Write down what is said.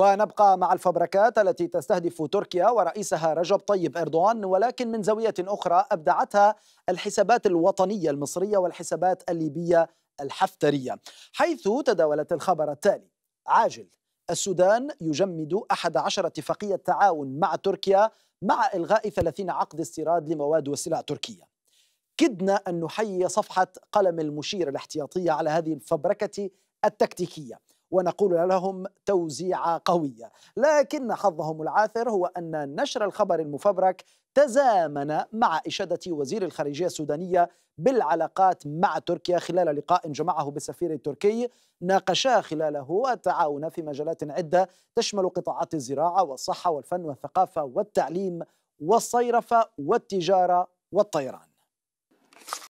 ونبقى مع الفبركات التي تستهدف تركيا ورئيسها رجب طيب اردوغان ولكن من زاويه اخرى ابدعتها الحسابات الوطنيه المصريه والحسابات الليبيه الحفتريه حيث تداولت الخبر التالي عاجل السودان يجمد أحد عشر اتفاقية تعاون مع تركيا مع إلغاء ثلاثين عقد استيراد لمواد وسلع تركية كدنا أن نحيي صفحة قلم المشير الاحتياطية على هذه الفبركة التكتيكية ونقول لهم توزيعة قوية لكن حظهم العاثر هو أن نشر الخبر المفبرك تزامن مع إشادة وزير الخارجية السودانية بالعلاقات مع تركيا خلال لقاء جمعه بالسفير التركي ناقشا خلاله التعاون في مجالات عدة تشمل قطاعات الزراعة والصحة والفن والثقافة والتعليم والصيرفة والتجارة والطيران